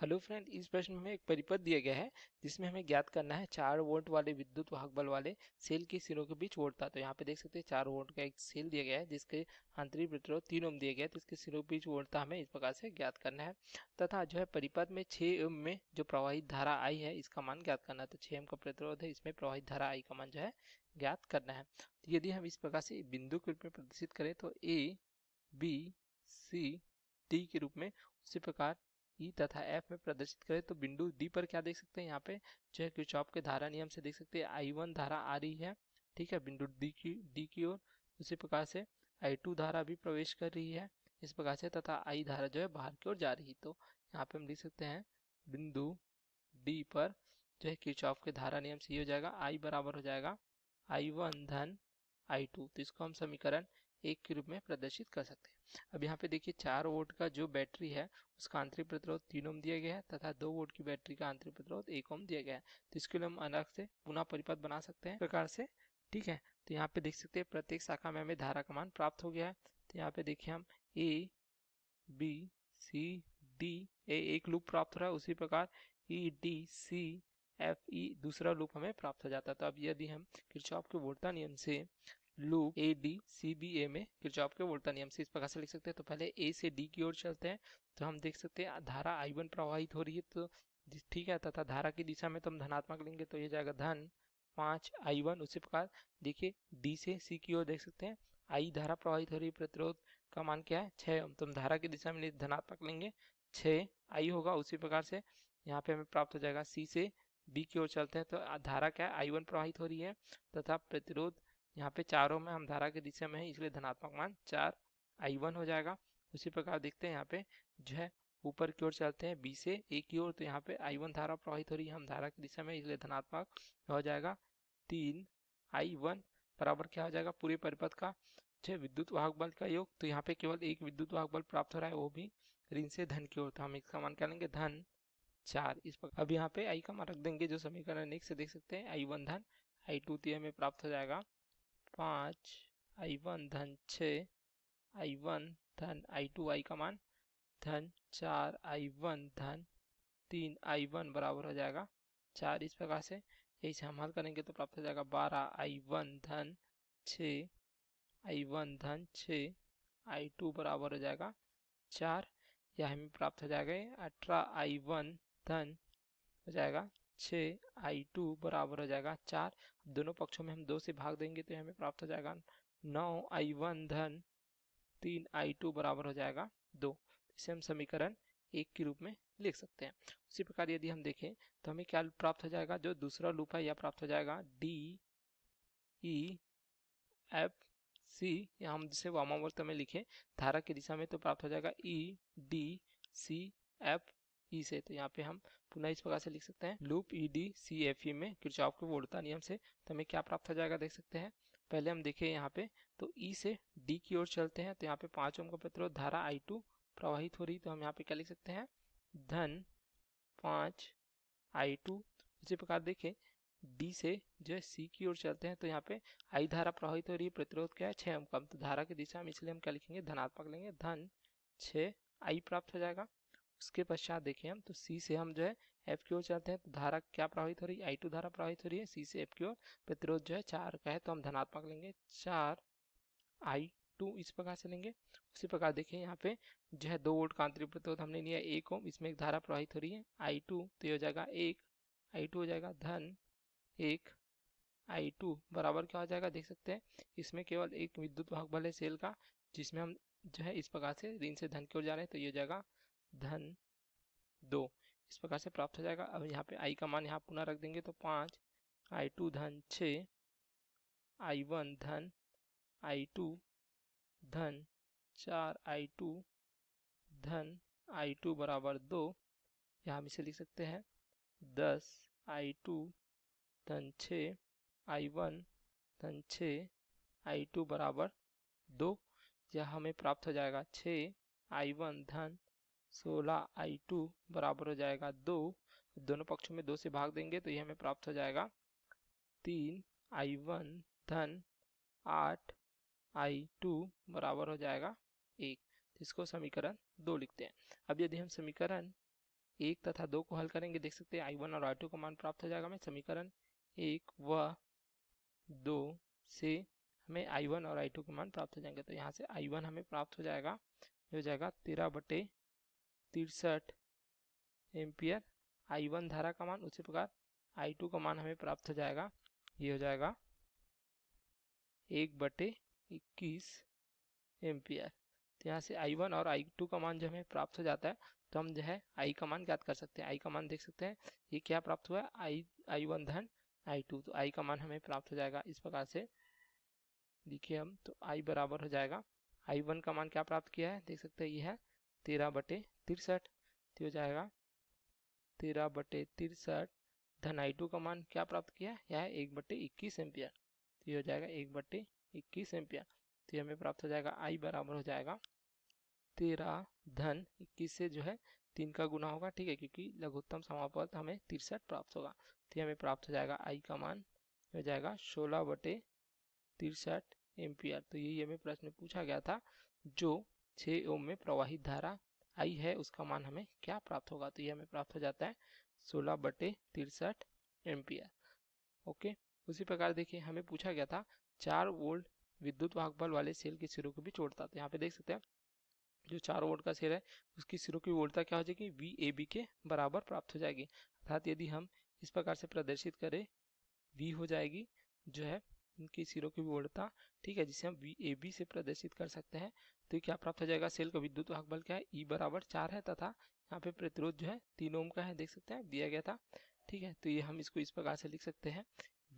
hello friend इस प्रश्न में एक परिपथ दिया गया है जिसमें हमें ज्ञात करना है चार वोल्ट वाले विद्युत वाहक बल वाले सेल के सिरों के बीच वोल्ट था तो यहाँ पे देख सकते हैं चार वोल्ट का एक सेल दिया गया है जिसके आंतरिक प्रतिरोध तीन ओम दिया गया है तो इसके सिरों के बीच वोल्ट था हमें इस प्रकार से ज्ञात करना है तथा जो है परिपथ में छः एम में जो प्रवाहित धारा आई है इसका मान ज्ञात करना है तो छः एम का प्रतिरोध है इसमें प्रवाहित धारा आई का मान जो है ज्ञात करना है तो यदि हम इस प्रकार से बिंदु के रूप में प्रदर्शित करें तो ए बी सी डी के रूप में उसी प्रकार ई e तथा एफ में प्रदर्शित करें तो बिंदु डी पर क्या देख सकते हैं यहाँ पे जो है क्यूचॉप के धारा नियम से देख सकते हैं आई वन धारा आ रही है ठीक है बिंदु डी की डी की ओर उसी प्रकार से आई टू धारा भी प्रवेश कर रही है इस प्रकार से तथा आई धारा जो है बाहर की ओर जा रही है तो यहाँ पे हम देख सकते हैं बिंदु डी पर जो है क्यूचॉप के धारा नियम से ये हो जाएगा आई बराबर हो जाएगा आई वन धन आई टू तो इसको हम समीकरण एक के रूप में प्रदर्शित कर सकते हैं अब यहाँ पे देखिए चार वोट का जो बैटरी है उसका आंतरिक प्रतिरोध तीन ओम दिया गया है तथा दो वोट की बैटरी का आंतरिक प्रतिरोध एक ओम दिया गया है तो इसके लिए हम अलग से पुनः परिपथ बना सकते हैं प्रकार से ठीक है तो यहाँ पे देख सकते हैं प्रत्येक शाखा में हमें धारा का मान प्राप्त हो गया है तो यहाँ पे देखिए हम A B C D A एक लूप प्राप्त हो रहा है उसी प्रकार ई डी सी एफ ई दूसरा लूप हमें प्राप्त हो जाता है तो अब यदि हम किरचॉफ के वोल्टा नियम से लू ए डी सी बी ए में फिर जो आपके वोल्टा नियम से इस प्रकार से लिख सकते हैं तो पहले ए से डी की ओर चलते हैं तो हम देख सकते हैं धारा आई वन प्रवाहित हो रही है तो ठीक है तथा धारा की दिशा में तो हम धनात्मक लेंगे तो ये जाएगा धन पाँच आई वन उसी प्रकार देखिए डी से सी की ओर देख सकते हैं आई धारा प्रवाहित हो रही है प्रतिरोध का मान क्या है छः तो हम धारा की दिशा में धनात्मक लेंगे छः आई होगा उसी प्रकार से यहाँ पे हमें प्राप्त हो जाएगा सी से बी की ओर चलते हैं तो धारा क्या है आई वन प्रवाहित हो रही है तथा प्रतिरोध यहाँ पे चारों में हम धारा की दिशा में है इसलिए धनात्मक मान चार आई वन हो जाएगा उसी प्रकार देखते हैं यहाँ पे जो है ऊपर की ओर चलते हैं बी से ए की ओर तो यहाँ पे आई वन धारा प्रवाहित हो रही है हम धारा की दिशा में इसलिए धनात्मक हो जाएगा तीन आई वन बराबर क्या हो जाएगा पूरे परिपथ का जो विद्युत वाहक बल का योग तो यहाँ पे केवल एक विद्युत वाहक बल प्राप्त हो रहा है वो भी ऋण से धन की ओर तो हम इसका मान क्या लेंगे धन चार इस प्रकार अब यहाँ पे आई का मान रख देंगे जो समीकरण एक से देख सकते हैं आई वन धन आई टू तीय तो में प्राप्त हो जाएगा पाँच आई वन धन छः आई वन धन आई टू आई का मान धन चार आई वन धन तीन आई वन बराबर हो जाएगा चार इस प्रकार से यही से हम हल करेंगे तो प्राप्त हो जाएगा बारह आई वन धन छः आई वन धन छः आई टू बराबर हो जाएगा चार यह हमें प्राप्त हो जाएगा अठारह आई वन धन हो जाएगा छः आई टू बराबर हो जाएगा चार दोनों पक्षों में हम दो से भाग देंगे तो हमें प्राप्त हो जाएगा नौ आई वन धन तीन आई टू बराबर हो जाएगा दो इसे हम समीकरण एक के रूप में लिख सकते हैं उसी प्रकार यदि हम देखें तो हमें क्या प्राप्त हो जाएगा जो दूसरा लूप है यह प्राप्त हो जाएगा डी ई एफ सी या हम जिसे वामावर्त में लिखें धारा की दिशा में तो प्राप्त हो जाएगा E D C F E e से तो यहाँ पे हम पुनः इस प्रकार से लिख सकते हैं loop E D C F E में किरचाव के वोल्टा नियम से तो हमें क्या प्राप्त हो जाएगा देख सकते हैं पहले हम देखें यहाँ पे तो ई e से डी की ओर चलते हैं तो यहाँ पे पाँच ओम का प्रतिरोध धारा आई टू प्रवाहित हो रही तो हम यहाँ पे क्या लिख सकते हैं धन पाँच आई टू उसी प्रकार देखें डी से जो है सी की ओर चलते हैं तो यहाँ पे आई धारा प्रवाहित हो रही है प्रतिरोध क्या है छः ओम का तो धारा की दिशा में इसलिए हम क्या लिखेंगे धनात्मक लेंगे धन छः आई प्राप्त हो जाएगा उसके पश्चात देखें हम तो सी से हम जो है एफ की ओर चलते हैं तो धारा क्या प्रभावित हो रही है आई टू धारा प्रभावित हो रही है सी से एफ की ओर प्रतिरोध जो है चार का है तो हम धनात्मक लेंगे चार आई टू इस प्रकार से लेंगे उसी प्रकार देखें यहाँ पे जो है दो वोल्ट का आंतरिक प्रतिरोध हमने लिया एक ओम इसमें एक धारा प्रवाहित हो रही है आई टू तो ये हो जाएगा एक आई टू हो जाएगा धन एक आई टू बराबर क्या हो जाएगा देख सकते हैं इसमें केवल एक विद्युत वाहक बल है सेल का जिसमें हम जो है इस प्रकार से ऋण से धन की ओर जा रहे हैं तो ये हो जाएगा धन दो इस प्रकार से प्राप्त हो जाएगा अब यहाँ पे आई का मान यहाँ पुनः रख देंगे तो पाँच आई टू धन छ आई वन धन आई टू धन चार आई टू धन आई टू बराबर दो यहाँ हम इसे लिख सकते हैं दस आई टू धन छ आई वन धन छ आई टू बराबर दो यह हमें प्राप्त हो जाएगा छ आई वन धन सोलह आई टू बराबर हो जाएगा दो दोनों पक्षों में दो से भाग देंगे तो यह हमें प्राप्त हो जाएगा तीन आई वन धन आठ आई टू बराबर हो जाएगा एक तो इसको समीकरण दो लिखते हैं अब यदि हम समीकरण एक तथा दो को हल करेंगे देख सकते हैं आई वन और आई टू का मान प्राप्त हो जाएगा हमें समीकरण एक व दो से हमें आई वन और आई टू का मान प्राप्त हो जाएंगे तो यहाँ से आई वन हमें प्राप्त हो जाएगा ये हो जाएगा तेरह बटे तिरसठ एम्पियर आई वन धारा का मान उसी प्रकार आई टू का मान हमें प्राप्त हो जाएगा ये हो जाएगा एक बटे इक्कीस एम्पियर तो यहाँ से आई वन और आई टू का मान जो हमें प्राप्त हो जाता है तो हम जो है आई का मान ज्ञात कर सकते हैं आई का मान देख सकते हैं ये क्या प्राप्त हुआ है आई आई वन धन आई टू तो आई का मान हमें प्राप्त हो जाएगा इस प्रकार से लिखिए हम तो आई बराबर हो जाएगा आई वन का मान क्या प्राप्त किया है देख सकते हैं ये है तेरह बटे तिरसठ तो हो जाएगा तेरह बटे तिरसठ धन आई टू का मान क्या प्राप्त किया यह है एक बटे इक्कीस एम्पियर तो ये हो जाएगा एक बटे इक्कीस एम्पियर तो ये हमें प्राप्त हो जाएगा आई बराबर हो जाएगा तेरह धन इक्कीस से जो है तीन का गुना होगा ठीक है क्योंकि लघुत्तम समापद हमें तिरसठ प्राप्त होगा तो हमें प्राप्त हो जाएगा आई का मान हो जाएगा सोलह बटे तिरसठ एम्पियर तो यही हमें प्रश्न पूछा गया था जो छे ओम में प्रवाहित धारा आई है उसका मान हमें क्या प्राप्त होगा तो ये हमें प्राप्त हो जाता है सोलह बटे तिरसठ एम्पियर ओके उसी प्रकार देखिए हमें पूछा गया था चार वोल्ट विद्युत वाहक बल वाले सेल के सिरों को भी जोड़ता तो यहाँ पे देख सकते हैं जो चार वोल्ट का सेल है उसकी सिरों की वोल्टता क्या हो जाएगी वी ए बी के बराबर प्राप्त हो जाएगी अर्थात यदि हम इस प्रकार से प्रदर्शित करें वी हो जाएगी जो है इनकी सिरों की वोल्टता ठीक है जिसे हम वी ए बी से प्रदर्शित कर सकते हैं तो क्या प्राप्त हो जाएगा सेल का विद्युत वाहक बल क्या है ई e बराबर चार है तथा यहाँ पे प्रतिरोध जो है तीन ओम का है देख सकते हैं दिया गया था ठीक है तो ये हम इसको इस प्रकार से लिख सकते हैं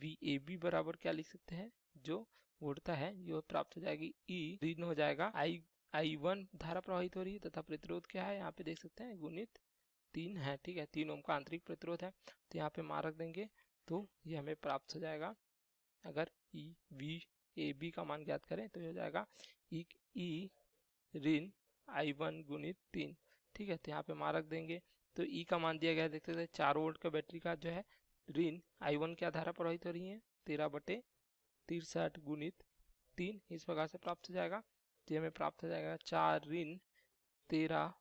वी ए बी बराबर क्या लिख सकते हैं जो उड़ता है ये प्राप्त हो जाएगी ई e, ऋण हो जाएगा आई आई वन धारा प्रवाहित हो रही है तथा प्रतिरोध क्या है यहाँ पे देख सकते हैं गुणित तीन है ठीक है तीन ओम का आंतरिक प्रतिरोध है तो यहाँ पे मार रख देंगे तो ये हमें प्राप्त हो जाएगा अगर ई वी ए बी का मान ज्ञात करें तो ये हो जाएगा ई e ऋण आई वन गुणित तीन ठीक है तो यहाँ पे मान रख देंगे तो ई e का मान दिया गया है देखते थे चार वोल्ट का बैटरी का जो है ऋण आई वन आधार पर प्रवाहित हो रही है तेरह बटे तिरसठ गुणित तीन इस प्रकार से प्राप्त हो जाएगा तो हमें प्राप्त हो जाएगा चार ऋण तेरह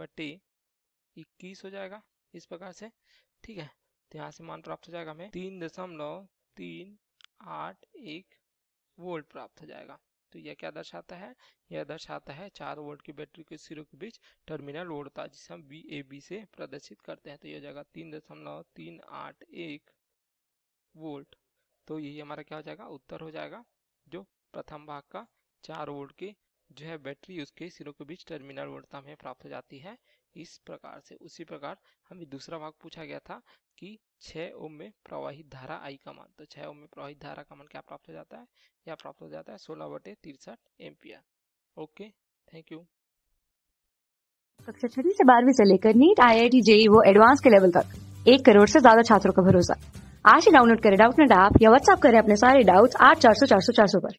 बटे इक्कीस हो जाएगा इस प्रकार से ठीक है तो यहाँ से मान प्राप्त हो जाएगा हमें तीन दशमलव तीन आठ एक वोल्ट प्राप्त हो जाएगा तो यह क्या दर्शाता है यह दर्शाता है चार वोल्ट की बैटरी के सिरों के बीच टर्मिनल वोल्टता जिसे हम वी ए बी से प्रदर्शित करते हैं तो यह जाएगा तीन दशमलव तीन आठ एक वोल्ट तो यही हमारा क्या हो जाएगा उत्तर हो जाएगा जो प्रथम भाग का चार वोल्ट के जो है बैटरी उसके सिरों के बीच टर्मिनल वोल्टता हमें प्राप्त हो जाती है इस प्रकार से उसी प्रकार हमें दूसरा भाग पूछा गया था कि छह ओम में प्रवाहित धारा आई का मान तो 6 ओम में प्रवाहित धारा का मान क्या प्राप्त हो जाता है या प्राप्त हो जाता है सोलह बटे तिरसठ एम्पियर ओके थैंक यू कक्षा छठी से बारहवीं से लेकर NEET I I T JEE वो एडवांस के लेवल तक एक करोड़ से ज्यादा छात्रों का भरोसा आज ही डाउनलोड करें डाउट नेट ऐप या व्हाट्सअप करें अपने सारे डाउट्स आठ चार सौ चार सौ चार सौ पर